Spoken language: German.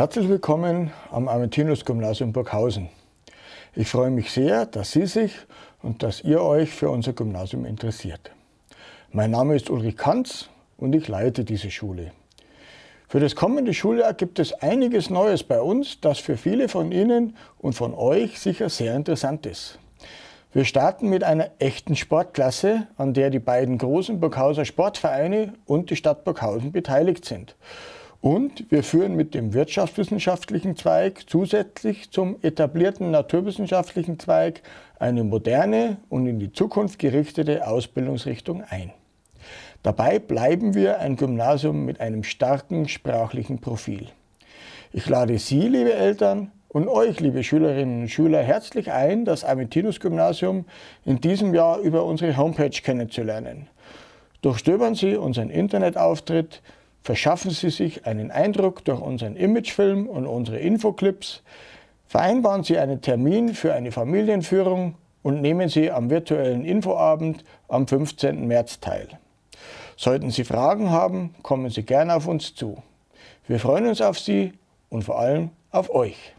Herzlich willkommen am armentinus gymnasium Burghausen. Ich freue mich sehr, dass Sie sich und dass ihr euch für unser Gymnasium interessiert. Mein Name ist Ulrich Kanz und ich leite diese Schule. Für das kommende Schuljahr gibt es einiges Neues bei uns, das für viele von Ihnen und von euch sicher sehr interessant ist. Wir starten mit einer echten Sportklasse, an der die beiden großen Burghauser Sportvereine und die Stadt Burghausen beteiligt sind. Und wir führen mit dem wirtschaftswissenschaftlichen Zweig zusätzlich zum etablierten naturwissenschaftlichen Zweig eine moderne und in die Zukunft gerichtete Ausbildungsrichtung ein. Dabei bleiben wir ein Gymnasium mit einem starken sprachlichen Profil. Ich lade Sie, liebe Eltern, und euch, liebe Schülerinnen und Schüler, herzlich ein, das Aventinus-Gymnasium in diesem Jahr über unsere Homepage kennenzulernen. Durchstöbern Sie unseren Internetauftritt Verschaffen Sie sich einen Eindruck durch unseren Imagefilm und unsere Infoclips. Vereinbaren Sie einen Termin für eine Familienführung und nehmen Sie am virtuellen Infoabend am 15. März teil. Sollten Sie Fragen haben, kommen Sie gerne auf uns zu. Wir freuen uns auf Sie und vor allem auf euch.